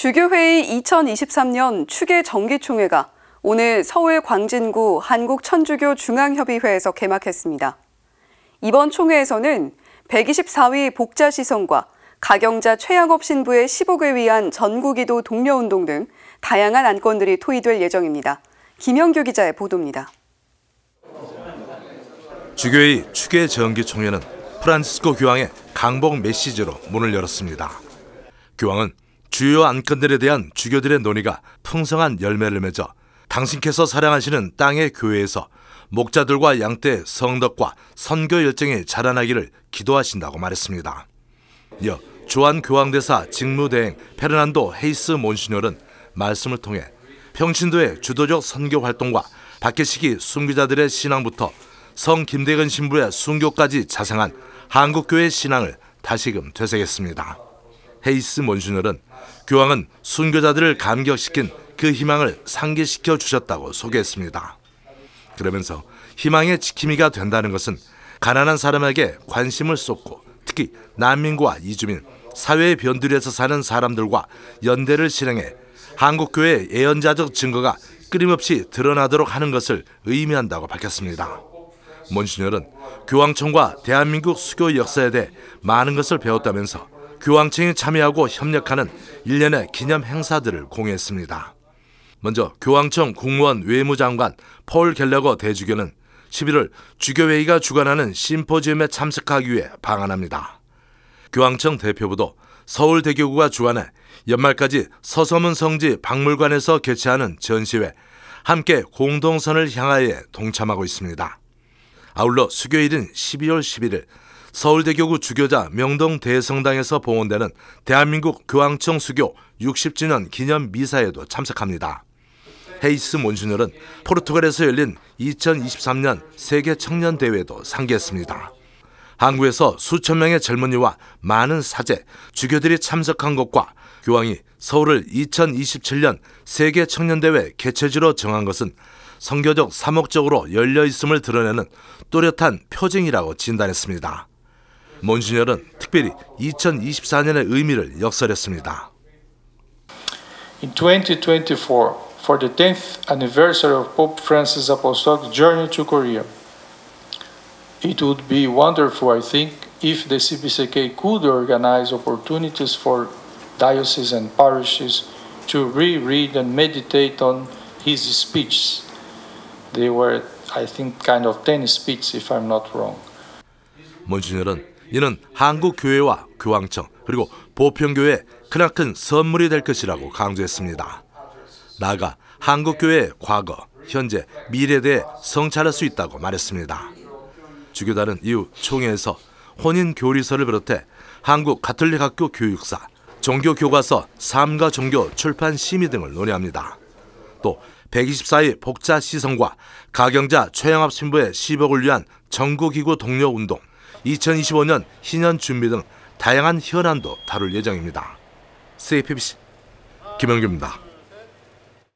주교회의 2023년 추계 정기총회가 오늘 서울 광진구 한국천주교 중앙협의회에서 개막했습니다. 이번 총회에서는 124위 복자 시선과 가경자 최양업 신부의 시복을 위한 전국이도 동료운동 등 다양한 안건들이 토의될 예정입니다. 김영규 기자의 보도입니다. 주교의 추계 정기총회는 프란스코 교황의 강복 메시지로 문을 열었습니다. 교황은 주요 안건들에 대한 주교들의 논의가 풍성한 열매를 맺어 당신께서 사랑하시는 땅의 교회에서 목자들과 양떼 성덕과 선교 열정이 자라나기를 기도하신다고 말했습니다. 이어 주한 교황대사 직무대행 페르난도 헤이스 몬시뇨는 말씀을 통해 평신도의 주도적 선교 활동과 박해식이 순교자들의 신앙부터 성 김대근 신부의 순교까지 자생한 한국교회 신앙을 다시금 되새겼습니다. 헤이스 몬슈널은 교황은 순교자들을 감격시킨 그 희망을 상기시켜 주셨다고 소개했습니다. 그러면서 희망의 지킴이가 된다는 것은 가난한 사람에게 관심을 쏟고 특히 난민과 이주민, 사회의 변두리에서 사는 사람들과 연대를 실행해 한국교회의 예언자적 증거가 끊임없이 드러나도록 하는 것을 의미한다고 밝혔습니다. 몬신열은 교황청과 대한민국 수교 역사에 대해 많은 것을 배웠다면서 교황청이 참여하고 협력하는 일련의 기념 행사들을 공했습니다. 먼저 교황청 국무원 외무장관 폴 갤러거 대주교는 11월 주교회의가 주관하는 심포지엄에 참석하기 위해 방한합니다. 교황청 대표부도 서울대교구가 주관해 연말까지 서서문 성지 박물관에서 개최하는 전시회 함께 공동선을 향하여 동참하고 있습니다. 아울러 수교일인 12월 11일 서울대교구 주교자 명동 대성당에서 봉헌되는 대한민국 교황청 수교 60주년 기념 미사에도 참석합니다. 헤이스 몬슈널은 포르투갈에서 열린 2023년 세계 청년 대회도 상기했습니다. 한국에서 수천 명의 젊은이와 많은 사제, 주교들이 참석한 것과 교황이 서울을 2027년 세계 청년대회 개최지로 정한 것은 선교적 사목적으로 열려 있음을 드러내는 또렷한 표징이라고 진단했습니다. 몬시열은 특별히 2024년의 의미를 역설했습니다. In 2024, for the 10th anniversary of Pope Francis' apostolic journey to Korea, it would be wonderful, I think, if the CBCK could organize opportunities for dioceses and parishes to reread and meditate on his speeches. They were, I think, kind of 10 speeches, if I'm not wrong. 몬시열은 이는 한국 교회와 교황청 그리고 보편교회 크나큰 선물이 될 것이라고 강조했습니다. 나아가 한국 교회의 과거, 현재, 미래에 대해 성찰할 수 있다고 말했습니다. 주교단은 이후 총회에서 혼인 교리서를 비롯해 한국 가톨릭 학교 교육사, 종교 교과서 삼가 종교 출판 심의 등을 논의합니다. 또 124의 복자 시성과 가경자 최영합 신부의 1 0을 위한 전국기구 동료 운동, 2025년 신년 준비 등 다양한 현안도 다룰 예정입니다. CPBC 김영규입니다.